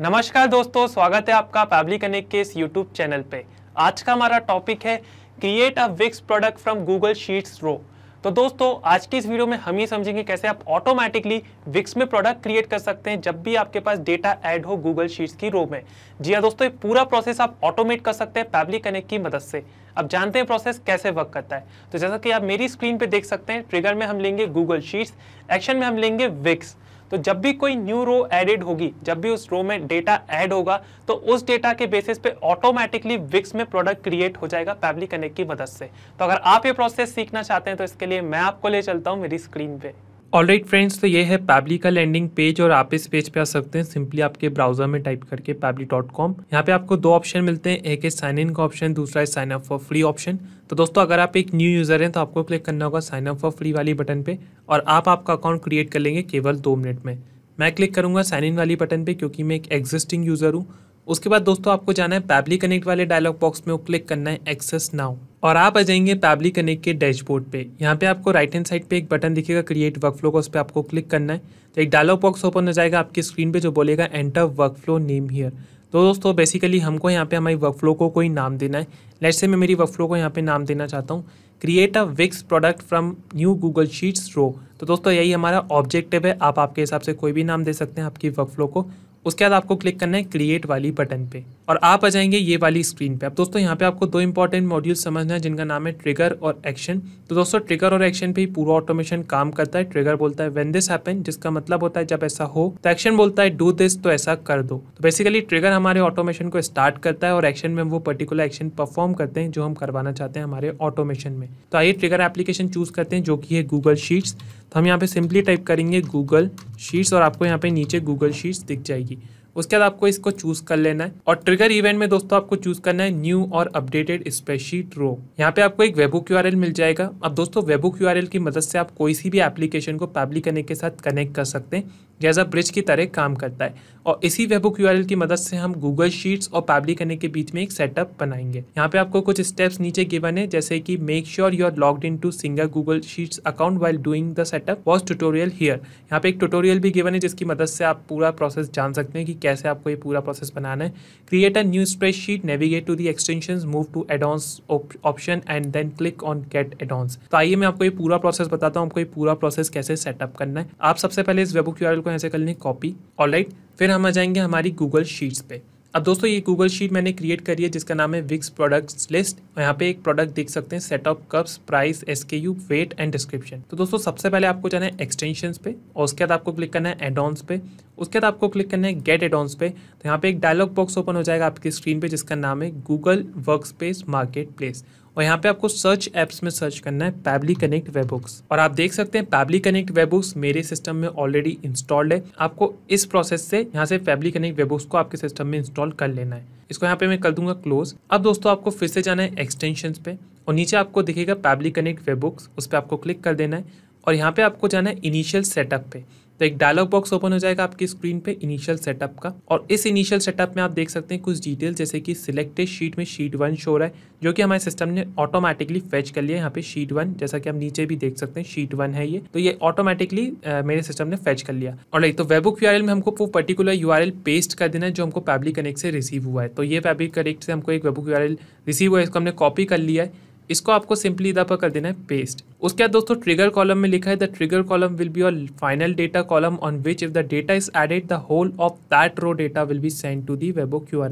नमस्कार दोस्तों स्वागत है आपका पैबली कनेक्ट के इस यूट्यूब चैनल पे आज का हमारा टॉपिक है create a Wix product from Google Sheets row तो दोस्तों आज की इस वीडियो में हम ये समझेंगे कैसे आप ऑटोमेटिकली विक्स में प्रोडक्ट क्रिएट कर सकते हैं जब भी आपके पास डेटा ऐड हो गूगल शीट्स की रो में जी हाँ दोस्तों ये पूरा प्रोसेस आप ऑटोमेट कर सकते हैं पैबली कनेक्ट की मदद से अब जानते हैं प्रोसेस कैसे वर्क करता है तो जैसा कि आप मेरी स्क्रीन पर देख सकते हैं ट्रिगर में हम लेंगे गूगल शीट्स एक्शन में हम लेंगे विक्स तो जब भी कोई न्यू रो एडिड होगी जब भी उस रो में डेटा ऐड होगा तो उस डेटा के बेसिस पे ऑटोमेटिकली विक्स में प्रोडक्ट क्रिएट हो जाएगा पैबली कनेक्ट की मदद से तो अगर आप ये प्रोसेस सीखना चाहते हैं तो इसके लिए मैं आपको ले चलता हूँ मेरी स्क्रीन पे ऑल राइट फ्रेंड्स तो ये है पैबली का लैंडिंग पेज और आप इस पेज पे आ सकते हैं सिंपली आपके ब्राउजर में टाइप करके पैबली डॉट कॉम यहाँ पे आपको दो ऑप्शन मिलते हैं एक है साइन इन का ऑप्शन दूसरा है sign up for free option तो दोस्तों अगर आप एक न्यू यूज़र हैं तो आपको क्लिक करना होगा साइन अप फॉर फ्री वाली बटन पे और आप आपका अकाउंट क्रिएट कर लेंगे केवल दो मिनट में मैं क्लिक करूँगा साइन इन वाली बटन पर क्योंकि मैं एक एग्जिस्टिंग यूज़र हूँ उसके बाद दोस्तों आपको जाना है पैबली कनेक्ट वाले डायलॉग बॉक्स में क्लिक करना है एक्सेस नाउ और आप आ जाएंगे पैबली कनेक्ट के डैशबोर्ड पे यहाँ पे आपको राइट हैंड साइड पे एक बटन दिखेगा क्रिएट वर्क फ्लो का उस पर आपको क्लिक करना है तो एक डायलॉग बॉक्स ओपन हो जाएगा आपकी स्क्रीन पे जो बोलेगा enter workflow name here तो दोस्तों बेसिकली हमको यहाँ पे हमारी वर्क फ्लो को कोई नाम देना है लेट से मैं मेरी वर्क फ्लो को यहाँ पे नाम देना चाहता हूँ create a Wix product from new Google Sheets row तो दोस्तों यही हमारा ऑब्जेक्टिव है आप आपके हिसाब से कोई भी नाम दे सकते हैं आपकी वर्क फ्लो को उसके बाद आपको क्लिक करना है क्रिएट वाली बटन पे और आप आ जाएंगे ये वाली स्क्रीन पे अब दोस्तों यहाँ पे आपको दो इंपॉर्टेंट मॉड्यूल समझना है जिनका नाम है ट्रिगर और एक्शन तो दोस्तों ट्रिगर और एक्शन पे ही पूरा ऑटोमेशन काम करता है ट्रिगर बोलता है वेन दिस हैपन जिसका मतलब होता है जब ऐसा हो तो एक्शन बोलता है डू दिस तो ऐसा कर दो तो बेसिकली ट्रिगर हमारे ऑटोमेशन को स्टार्ट करता है और एक्शन में वो पर्टिकुलर एक्शन परफॉर्म करते हैं जो हम करवाना चाहते हैं हमारे ऑटोमेशन में तो आइए ट्रिगर एप्लीकेशन चूज करते हैं जो कि है गूगल शीट्स तो हम यहाँ पे सिंपली टाइप करेंगे गूगल शीट्स और आपको यहाँ पे नीचे गूगल शीट्स दिख जाएगी उसके बाद आपको इसको चूज कर लेना है और ट्रिगर इवेंट में दोस्तों आपको चूज करना है न्यू और अपडेटेड स्प्रेडशीट रो यहाँ पे आपको एक वेबो क्यू मिल जाएगा अब दोस्तों वेबो क्यू की मदद से आप कोई सी भी एप्लीकेशन को पब्लिक करने के साथ कनेक्ट कर सकते हैं एज अ ब्रिज की तरह काम करता है और इसी वेबुक यू की मदद से हम गूगल शीट्स और पैबली करने के बीच में एक सेटअप बनाएंगे यहाँ पे आपको कुछ स्टेप्स नीचे गिवन है जैसे कि make sure you are logged in to single Google Sheets account while doing the setup was tutorial here यहाँ पे एक ट्यूटोरियल भी गिवन है जिसकी मदद से आप पूरा प्रोसेस जान सकते हैं कि कैसे आपको ये पूरा प्रोसेस बनाना है create a new spreadsheet navigate to the extension move to addons option and then click on get addons तो आइए मैं आपको ये पूरा प्रोसेस बताता हूँ आपको ये पूरा प्रोसेस कैसे सेटअप करना है आप सबसे पहले इस वेबुक यू को यहाँ से कर लें कॉपी और ऑलराइट फिर हम आ जाएंगे हमारी गूगल शीट्स पे अब दोस्तों ये गूगल शीट मैंने क्रिएट करी है जिसका नाम है विक्स प्रोडक्ट्स लिस्ट और यहाँ पे एक प्रोडक्ट देख सकते हैं setup cups price S K U weight and description तो दोस्तों सबसे पहले आपको जाना है एक्सटेंशन पे और उसके बाद आपको क्लिक करना है एडॉन्स पे उसके बाद आपको क्लिक करना है गेट एडॉन्स पे तो यहाँ पे एक डायलॉग बॉक्स ओपन हो जाएगा आपकी स्क्रीन पे जिसका नाम है Google workspace marketplace और यहाँ पे आपको सर्च ऐप्स में सर्च करना है पैबली कनेक्ट बुक्स और आप देख सकते हैं पैबली कनेक्ट बुक्स मेरे सिस्टम में ऑलरेडी इंस्टॉल्ड है आपको इस प्रोसेस से यहाँ से पैबली कनेक्ट बुक्स को आपके सिस्टम में इंस्टॉल कर लेना है इसको यहाँ पे मैं कर दूंगा क्लोज अब दोस्तों आपको फिर से जाना है एक्सटेंशन पे और नीचे आपको दिखेगा पैबली कनेक्ट बुक्स उस पर आपको क्लिक कर देना है और यहाँ पे आपको जाना है इनिशियल सेटअप पे तो एक डायलॉग बॉक्स ओपन हो जाएगा आपकी स्क्रीन पे इनिशियल सेटअप का और इस इनिशियल सेटअप में आप देख सकते हैं कुछ डिटेल जैसे कि सिलेक्टेड शीट में शीट वन शो रहा है जो कि हमारे सिस्टम ने ऑटोमेटिकली फेच कर लिया है यहाँ पे शीट वन जैसा कि हम नीचे भी देख सकते हैं शीट वन है ये तो ये ऑटोमेटिकली मेरे सिस्टम ने फेच कर लिया और लाइक तो वेबुक यू में हमको वो पर्टिकुलर यू पेस्ट कर देना है जो हमको पैब्लिक कनेक्ट से रिसीव हुआ है तो ये पैब्लिक कनेक्ट से हमको एक वेबुक यू रिसीव हुआ है इसको हमने कॉपी कर लिया है इसको आपको सिंपली इधर पर कर देना है पेस्ट उसके बाद दोस्तों ट्रिगर कॉलम में लिखा है the trigger column will be your final data column on which if the data is added the whole of that row data will be send to the webhook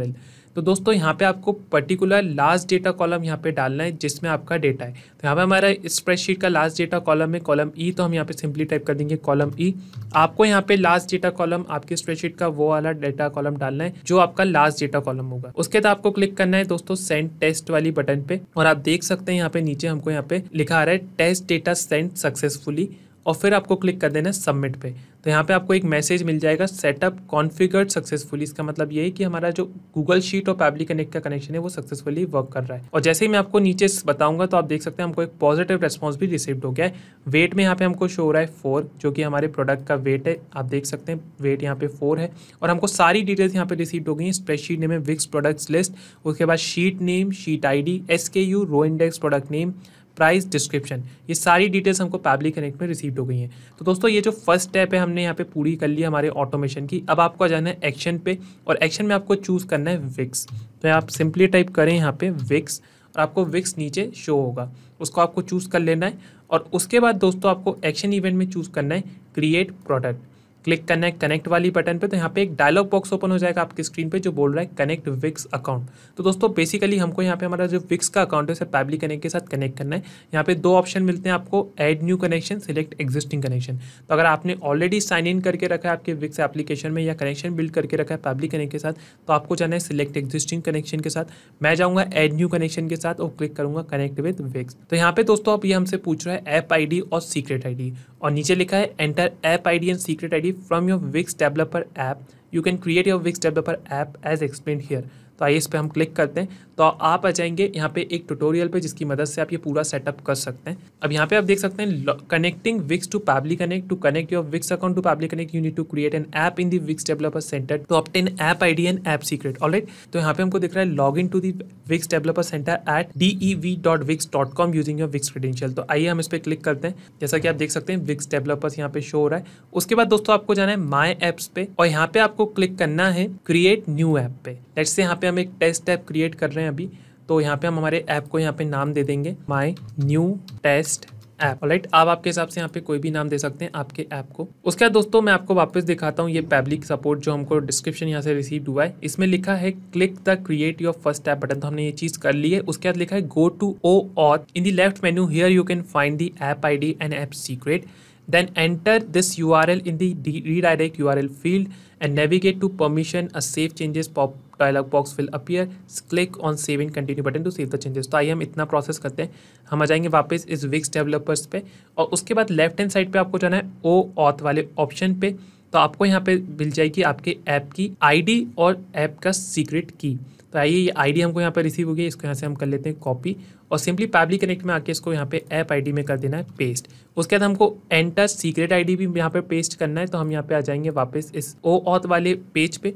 तो दोस्तों यहाँ पे आपको particular last data column यहाँ पे डालना है जिसमें आपका डेटा है तो यहाँ पे हमारा स्प्रेडशीट का लास्ट डेटा कॉलम है कॉलम ई e, तो हम यहाँ पे सिंपली टाइप कर देंगे कॉलम ई e। आपको यहाँ पे लास्ट डेटा कॉलम आपके स्प्रेडशीट का वो वाला डेटा कॉलम डालना है जो आपका लास्ट डेटा कॉलम होगा उसके बाद आपको क्लिक करना है दोस्तों सेंड टेस्ट वाली बटन पे और आप देख सकते हैं यहाँ पे नीचे हमको यहाँ पे लिखा आ रहा है टेस्ट डेटा सेंड सक्सेसफुली और फिर आपको क्लिक कर देना है सबमिट पे तो यहाँ पे आपको एक मैसेज मिल जाएगा सेटअप कॉन्फ़िगर्ड सक्सेसफुली इसका मतलब ये है कि हमारा जो गूगल शीट और पैबली कनेक्ट का कनेक्शन है वो सक्सेसफुली वर्क कर रहा है और जैसे ही मैं आपको नीचे बताऊंगा तो आप देख सकते हैं हमको एक पॉजिटिव रेस्पॉन्स भी रिसीव्ड हो गया है वेट में यहाँ पे हमको शो हो रहा है फोर जो कि हमारे प्रोडक्ट का वेट है आप देख सकते हैं वेट यहाँ पे फोर है और हमको सारी डिटेल्स यहाँ पे रिसीव्ड हो गई हैं स्प्रेडशीट नेम है विक्स प्रोडक्ट्स लिस्ट उसके बाद sheet name sheet I D S K U row index product name price description ये सारी डिटेल्स हमको पैबली कनेक्ट में रिसीव हो गई हैं तो दोस्तों ये जो फर्स्ट स्टेप है हमने यहाँ पे पूरी कर ली हमारे ऑटोमेशन की अब आपको जाना है एक्शन पे और एक्शन में आपको चूज़ करना है विक्स तो आप सिंपली टाइप करें यहाँ पे विक्स और आपको विक्स नीचे शो होगा उसको आपको चूज़ कर लेना है और उसके बाद दोस्तों आपको एक्शन इवेंट में चूज़ करना है क्रिएट प्रोडक्ट क्लिक करना है कनेक्ट वाली बटन पे तो यहाँ पे एक डायलॉग बॉक्स ओपन हो जाएगा आपकी स्क्रीन पे जो बोल रहा है कनेक्ट विक्स अकाउंट तो दोस्तों बेसिकली हमको यहाँ पे हमारा जो विक्स का अकाउंट है उसे पैबली कनेक्ट के साथ कनेक्ट करना है यहाँ पे दो ऑप्शन मिलते हैं आपको add new connection select existing connection तो अगर आपने ऑलरेडी साइन इन करके रखा है आपके विक्स एप्लीकेशन में या कनेक्शन बिल्ड करके रखा है पैबली कनेक्ट के साथ तो आपको जाना है सिलेक्ट एग्जिस्टिंग कनेक्शन के साथ मैं जाऊँगा एड न्यू कनेक्शन के साथ और क्लिक करूँगा कनेक्ट विद विक्स तो यहाँ पे दोस्तों आप ये हमसे पूछ रहा है ऐप आई और सीक्रेट आई और नीचे लिखा है enter app I and secret I directly from your Wix developer app. You can create your Wix developer app as explained here. तो आइए इस पर हम क्लिक करते हैं तो आप आ जाएंगे यहाँ पे एक ट्यूटोरियल पे जिसकी मदद से आप ये पूरा सेटअप कर सकते हैं अब यहाँ पे आप देख सकते हैं connecting Wix to Pabbly Connect to connect your Wix account to Pabbly Connect you need to create an app in the Wix developer center to obtain app ID and app secret alright तो यहाँ पे हमको दिख रहा है log in to the Wix developer center at D dot Wix dot com using your Wix credential तो आइए हम इस पर क्लिक करते हैं जैसा कि आप देख सकते हैं विक्स डेवलपर्स यहाँ पे शो हो रहा है उसके बाद दोस्तों आपको जाना है माई एप्स पे और यहाँ पे आपको क्लिक करना है क्रिएट न्यू ऐप पे लेट्स से यहाँ पे हम एक टेस्ट ऐप क्रिएट कर रहे हैं अभी तो यहाँ पे हम हमारे ऐप को यहाँ पे नाम दे देंगे my new test app right आप आपके हिसाब से यहाँ पे कोई भी नाम दे सकते हैं आपके ऐप को उसके बाद दोस्तों मैं आपको वापस दिखाता हूँ ये पब्लिक सपोर्ट जो हमको डिस्क्रिप्शन यहाँ से रिसीव हुआ है इसमें लिखा है click the create your first app button तो हमने ये चीज कर ली है उसके बाद लिखा है go to OAuth in the left menu here you can find the app I D and app secret then enter this URL in the redirect URL field and navigate to permission a save changes pop dialog box will appear click on save and continue button to save the changes तो आइए हम इतना process करते हैं हम आ जाएंगे वापस इस विक्स डेवलपर्स पे और उसके बाद लेफ्ट हैंड साइड पे आपको जाना है ओ ऑथ वाले ऑप्शन पे तो आपको यहाँ पे मिल जाएगी आपके ऐप की आई और ऐप का सीक्रेट की तो आइए ये आई हमको यहाँ पर रिसीव होगी इसको यहाँ से हम कर लेते हैं कॉपी और सिंपली पैबली कनेक्ट में आके इसको यहाँ पे ऐप आईडी में कर देना है पेस्ट उसके बाद हमको एंटर सीक्रेट आईडी भी यहाँ पे पेस्ट करना है तो हम यहाँ पे आ जाएंगे वापस इस ओ ऑथ वाले पेज पे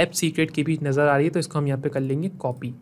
ऐप सीक्रेट की भी नज़र आ रही है तो इसको हम यहाँ पे कर लेंगे कॉपी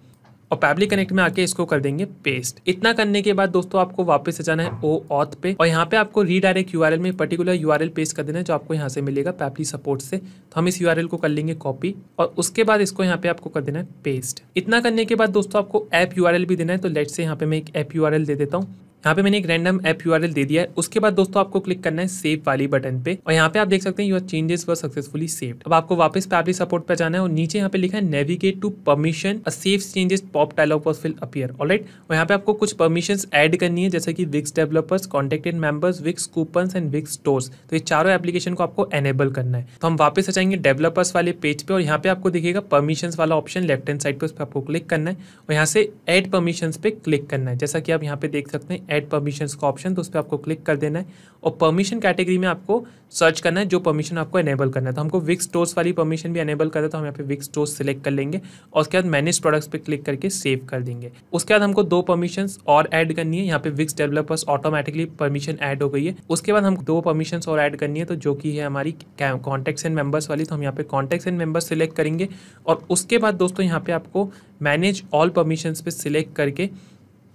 और पब्लिक कनेक्ट में आके इसको कर देंगे पेस्ट इतना करने के बाद दोस्तों आपको वापस से जाना है ओ ऑथ पे और यहाँ पे आपको रीडायरेक्ट यूआरएल में पर्टिकुलर यूआरएल पेस्ट कर देना है जो आपको यहाँ से मिलेगा पैपली सपोर्ट से तो हम इस यूआरएल को कर लेंगे कॉपी और उसके बाद इसको यहाँ पे आपको कर देना है पेस्ट इतना करने के बाद दोस्तों आपको ऐप यू भी देना है तो लेट से यहाँ पे मैं एक ऐप यू दे देता हूँ यहाँ पे मैंने एक रैंडम एप यू दे दिया है उसके बाद दोस्तों आपको क्लिक करना है सेव वाली बटन पे और यहाँ पे आप देख सकते हैं your changes were successfully saved अब आपको वापस पैपली सपोर्ट पे जाना है और नीचे यहाँ पे लिखा है navigate to permission a save changes pop dialog was will appear right और यहाँ पे आपको कुछ परमिशन एड करनी है जैसे कि Wix developers contacted members Wix coupon and Wix stores तो ये चारों एप्लीकेशन को आपको एनेबल करना है तो हम वापस आ जाएंगे डेवलपर्स वाले पेज पे और यहाँ पे आपको दिखेगा परमिशन वाला ऑप्शन लेफ्ट हैंड साइड पे उस पर आपको क्लिक करना है और यहाँ से एड परमिशन पे क्लिक करना है जैसा कि आप यहाँ पे देख सकते हैं ऐड परमिशन का ऑप्शन तो उस पर आपको क्लिक कर देना है और परमिशन कैटेगरी में आपको सर्च करना है जो परमिशन आपको एनेबल करना है तो हमको विक्स स्टोर्स वाली परमिशन भी एनेबल करना है तो हम यहाँ पे विक्स स्टोर्स सेलेक्ट कर लेंगे और उसके बाद मैनेज प्रोडक्ट्स पे क्लिक करके सेव कर देंगे उसके बाद हमको दो परमिशन और ऐड करनी है यहाँ पे Wix developers automatically permission add हो गई है उसके बाद हम दो परमिशन और ऐड करनी है तो जो कि है हमारी कॉन्टेक्ट एंड मेम्बर्स वाली तो हम यहाँ पे कॉन्टेक्ट एंड मेम्बर्स सेलेक्ट करेंगे और उसके बाद दोस्तों यहाँ पे आपको मैनेज ऑल परमिशन पे सिलेक्ट करके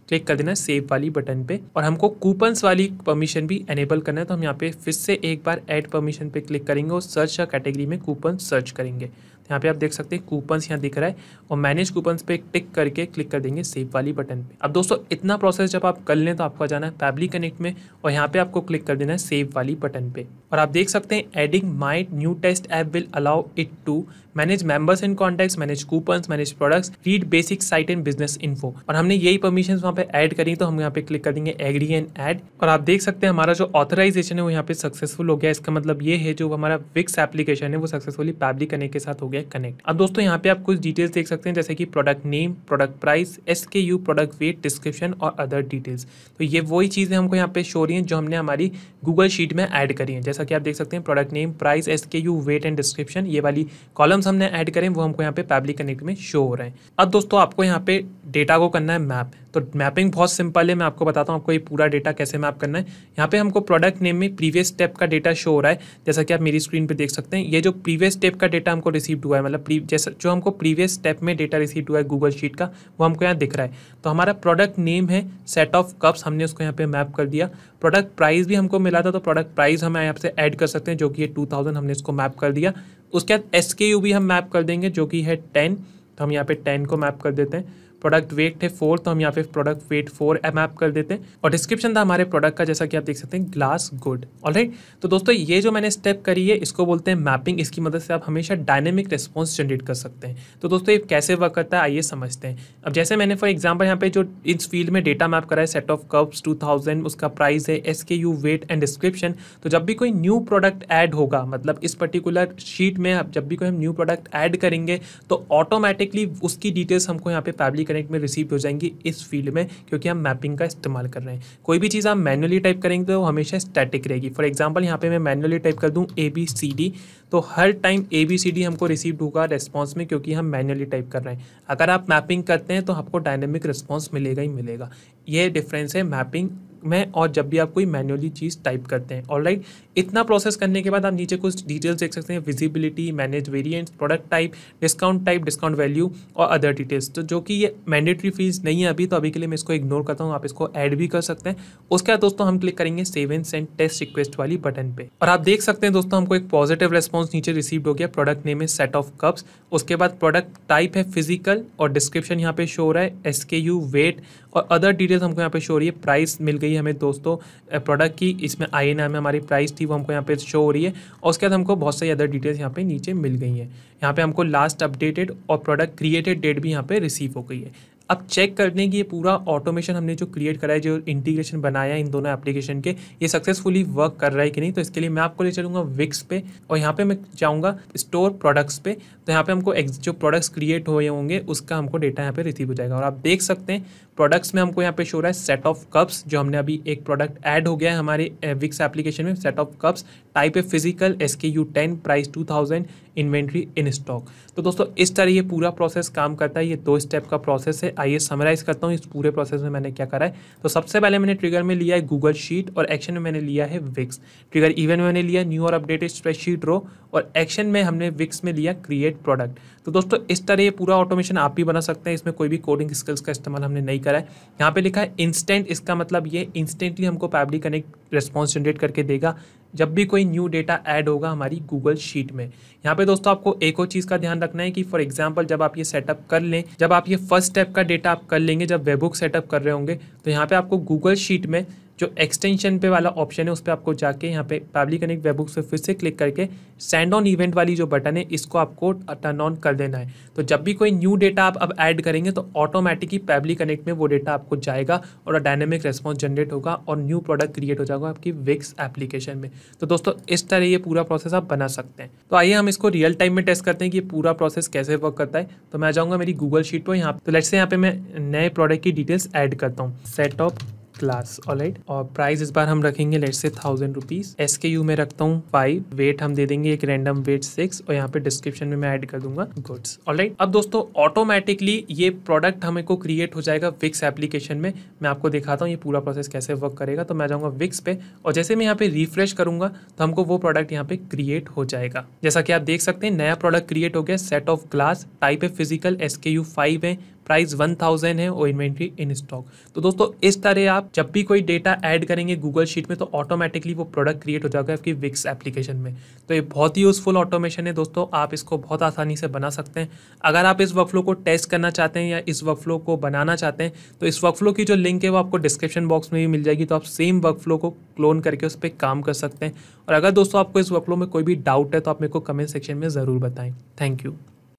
क्लिक कर देना सेव वाली बटन पे और हमको कूपन्स वाली परमिशन भी एनेबल करना है तो हम यहाँ पे फिर से एक बार ऐड परमिशन पे क्लिक करेंगे और सर्च या कैटेगरी में कूपन सर्च करेंगे यहाँ पे आप देख सकते हैं कूपन्स यहाँ दिख रहा है और मैनेज कूपन्स पे टिक करके क्लिक कर देंगे सेव वाली बटन पे अब दोस्तों इतना प्रोसेस जब आप कर लें तो आपको जाना है फैबली कनेक्ट में और यहाँ पे आपको क्लिक कर देना है सेव वाली बटन पे और आप देख सकते हैं adding my new test app will allow it to manage members in contact manage coupons manage products read basic site and business info और हमने यही परमिशन वहाँ पे ऐड करी तो हम यहाँ पे क्लिक कर देंगे एग्री एंड एड और आप देख सकते हैं हमारा जो ऑथराइजेशन है वो यहाँ पे सक्सेसफुल हो गया इसका मतलब ये है जो हमारा विक्स एप्लीकेशन है वो सक्सेसफुली पैबली कनेक्ट के साथ हो गया गया कनेक्ट अब दोस्तों यहाँ पे आप कुछ डिटेल्स देख सकते हैं जैसे कि product name product price S K U product weight description और अदर डिटेल्स तो ये वही चीज़ें हमको यहाँ पे शो रही हैं जो हमने हमारी गूगल शीट में ऐड करी हैं जैसा कि आप देख सकते हैं product name price S K U weight and description ये वाली कॉलम्स हमने ऐड करें वो हमको यहाँ पे पब्लिक कनेक्ट में शो हो रहे हैं अब दोस्तों आपको यहाँ पे डेटा को करना है मैप तो मैपिंग बहुत सिंपल है मैं आपको बताता हूँ आपको ये पूरा डेटा कैसे मैप करना है यहाँ पे हमको प्रोडक्ट नेम में प्रीवियस स्टेप का डेटा शो हो रहा है जैसा कि आप मेरी स्क्रीन पे देख सकते हैं ये जो प्रीवियस स्टेप का डेटा हमको रिसीव हुआ है मतलब जैसा जो हमको प्रीवियस स्टेप में डेटा रिसीव हुआ है गूगल शीट का वो हमको यहाँ दिख रहा है तो हमारा प्रोडक्ट नेम है सेट ऑफ कप्स हमने उसको यहाँ पे मैप कर दिया प्रोडक्ट प्राइस भी हमको मिला था तो प्रोडक्ट प्राइस हम यहाँ से ऐड कर सकते हैं जो कि ये टू थाउजेंड हमने इसको मैप कर दिया उसके बाद एस भी हम मैप कर देंगे जो कि है टेन तो हम यहाँ पे टेन को मैप कर देते हैं प्रोडक्ट वेट है फोर तो हम यहाँ पे प्रोडक्ट वेट फोर एम कर देते हैं और डिस्क्रिप्शन था हमारे प्रोडक्ट का जैसा कि आप देख सकते हैं ग्लास गुड राइट तो दोस्तों ये जो मैंने स्टेप करी है इसको बोलते हैं मैपिंग इसकी मदद से आप हमेशा डायनेमिक रिस्पॉन्स जनरेट कर सकते हैं तो दोस्तों ये कैसे वर्क करता है आइए समझते हैं अब जैसे मैंने फॉर एग्जाम्पल यहाँ पे जो इस फील्ड में डेटा मैप करा है set of cups two thousand उसका प्राइस है S K U weight and description तो जब भी कोई न्यू प्रोडक्ट ऐड होगा मतलब इस पर्टिकुलर शीट में जब भी कोई हम न्यू प्रोडक्ट ऐड करेंगे तो ऑटोमेटिकली उसकी डिटेल्स हमको यहाँ पे पैब्लिक कनेक्ट में रिसीव हो जाएंगी इस फील्ड में क्योंकि हम मैपिंग का इस्तेमाल कर रहे हैं कोई भी चीज़ आप मैनुअली टाइप करेंगे तो हमेशा स्टैटिक रहेगी फॉर एग्जाम्पल यहाँ पे मैं मैनुअली टाइप कर दूँ ए बी सी डी तो हर time A B C D हमको रिसीव होगा रेस्पॉन्स में क्योंकि हम मैनुअली टाइप कर रहे हैं अगर आप मैपिंग करते हैं तो आपको डायनेमिक रिस्पॉन्स मिलेगा ही मिलेगा ये डिफरेंस है मैपिंग में और जब भी आप कोई मैनुअली चीज़ टाइप करते हैं ऑलराइट इतना प्रोसेस करने के बाद आप नीचे कुछ डिटेल्स देख सकते हैं visibility manage variants product type discount type discount value और अदर डिटेल्स तो जो कि ये मैंडेटरी फीस नहीं है अभी तो अभी के लिए मैं इसको इग्नोर करता हूँ आप इसको ऐड भी कर सकते हैं उसके बाद दोस्तों हम क्लिक करेंगे save and send test request वाली बटन पर और आप देख सकते हैं दोस्तों हमको एक पॉजिटिव रेस्पॉन्स नीचे रिसीव हो गया प्रोडक्ट नेम है सेट ऑफ कप्स उसके बाद प्रोडक्ट टाइप है फिजिकल और डिस्क्रिप्शन यहाँ पे शो हो रहा है एस के यू वेट और अदर डिटेल्स हमको यहाँ पे शो हो रही है प्राइस मिल गई हमें दोस्तों प्रोडक्ट की इसमें आई एन एम हमारी प्राइस थी वो हमको यहाँ पे शो हो रही है और उसके बाद हमको बहुत सारी अदर डिटेल्स यहाँ पे नीचे मिल गई हैं यहाँ पे हमको लास्ट अपडेटेड और प्रोडक्ट क्रिएटेड डेट भी यहाँ पे रिसीव हो गई है अब चेक करने की ये पूरा ऑटोमेशन हमने जो क्रिएट करा है जो इंटीग्रेशन बनाया है इन दोनों एप्लीकेशन के ये सक्सेसफुली वर्क कर रहा है कि नहीं तो इसके लिए मैं आपको ले चलूँगा विक्स पे और यहाँ पे मैं जाऊँगा स्टोर प्रोडक्ट्स पे तो यहाँ पे हमको जो प्रोडक्ट्स क्रिएट हुए होंगे उसका हमको डेटा यहाँ पे रिसीव हो जाएगा और आप देख सकते हैं प्रोडक्ट्स में हमको यहाँ पे शो रहा है सेट ऑफ कप्स जो हमने अभी एक प्रोडक्ट ऐड हो गया है हमारे विक्स eh, एप्लीकेशन में सेट ऑफ कप्स टाइप है physical S K U ten price two thousand inventory in stock तो दोस्तों इस तरह ये पूरा प्रोसेस काम करता है ये दो स्टेप का प्रोसेस है आइए समराइज करता हूँ इस पूरे प्रोसेस में मैंने क्या करा है तो सबसे पहले मैंने ट्रिगर में लिया है गूगल शीट और एक्शन में मैंने लिया है विक्स ट्रिगर इवेंट में मैंने लिया न्यू और अपडेटेड स्प्रेस शीट रो और एक्शन में हमने विक्स में लिया क्रिएट प्रोडक्ट तो दोस्तों इस तरह ये पूरा ऑटोमेशन आप भी बना सकते हैं इसमें कोई भी कोडिंग स्किल्स का इस्तेमाल हमने नहीं करा है यहाँ पे लिखा है इंस्टेंट इसका मतलब ये इंस्टेंटली हमको पैबली कनेक्ट रिस्पॉन्स जनरेट करके देगा जब भी कोई न्यू डेटा ऐड होगा हमारी गूगल शीट में यहाँ पे दोस्तों आपको एक और चीज़ का ध्यान रखना है कि फॉर एग्जाम्पल जब आप ये सेटअप कर लें जब आप ये फर्स्ट स्टेप का डेटा आप कर लेंगे जब वेबुक सेटअप कर रहे होंगे तो यहाँ पे आपको गूगल शीट में जो एक्सटेंशन पे वाला ऑप्शन है उस पर आपको जाके यहाँ पे पब्लिक कनेक्ट वेबुक से फिर से क्लिक करके सेंड ऑन इवेंट वाली जो बटन है इसको आपको टर्न ऑन कर देना है तो जब भी कोई न्यू डेटा आप अब ऐड करेंगे तो ऑटोमेटिकली पब्लिक कनेक्ट में वो डेटा आपको जाएगा और डायनेमिक रेस्पॉन्स जनरेट होगा और न्यू प्रोडक्ट क्रिएट हो जाएगा आपकी विक्स एप्लीकेशन में तो दोस्तों इस तरह ये पूरा प्रोसेस आप बना सकते हैं तो आइए हम इसको रियल टाइम में टेस्ट करते हैं कि पूरा प्रोसेस कैसे वर्क करता है तो मैं आ जाऊँगा मेरी गूगल शीट पर यहाँ तो लेट्स से यहाँ पे मैं नए प्रोडक्ट की डिटेल्स ऐड करता हूँ सेटअप क्लास ऑलराइट और प्राइस इस बार हम रखेंगे let's say thousand rupees S K U में रखता हूँ फाइव वेट हम दे देंगे एक रैंडम वेट सिक्स और यहाँ पे डिस्क्रिप्शन में मैं ऐड कर दूंगा गुड्स ऑलराइट अब दोस्तों ऑटोमेटिकली ये प्रोडक्ट हमें को क्रिएट हो जाएगा विक्स एप्लीकेशन में मैं आपको दिखाता हूँ ये पूरा प्रोसेस कैसे वर्क करेगा तो मैं जाऊँगा विक्स पे और जैसे मैं यहाँ पे रिफ्रेश करूंगा तो हमको वो प्रोडक्ट यहाँ पे क्रिएट हो जाएगा जैसा कि आप देख सकते हैं नया प्रोडक्ट क्रिएट हो गया सेट ऑफ ग्लास टाइप है physical S K U five है प्राइस वन थाउजेंड है और इन्वेंट्री इन स्टॉक तो दोस्तों इस तरह आप जब भी कोई डेटा ऐड करेंगे गूगल शीट में तो ऑटोमेटिकली वो प्रोडक्ट क्रिएट हो जाएगा आपकी विक्स एप्लीकेशन में तो ये बहुत ही यूज़फुल ऑटोमेशन है दोस्तों आप इसको बहुत आसानी से बना सकते हैं अगर आप इस वर्कफ्लो को टेस्ट करना चाहते हैं या इस वर्कफ्लो को बनाना चाहते हैं तो इस वर्कफ्लो की जो लिंक है वो आपको डिस्क्रिप्शन बॉक्स में भी मिल जाएगी तो आप सेम वर्कफ्लो को क्लोन करके उस पर काम कर सकते हैं और अगर दोस्तों आपको इस वर्कफ्लो में कोई भी डाउट है तो आप मेरे को कमेंट सेक्शन में ज़रूर बताएँ थैंक यू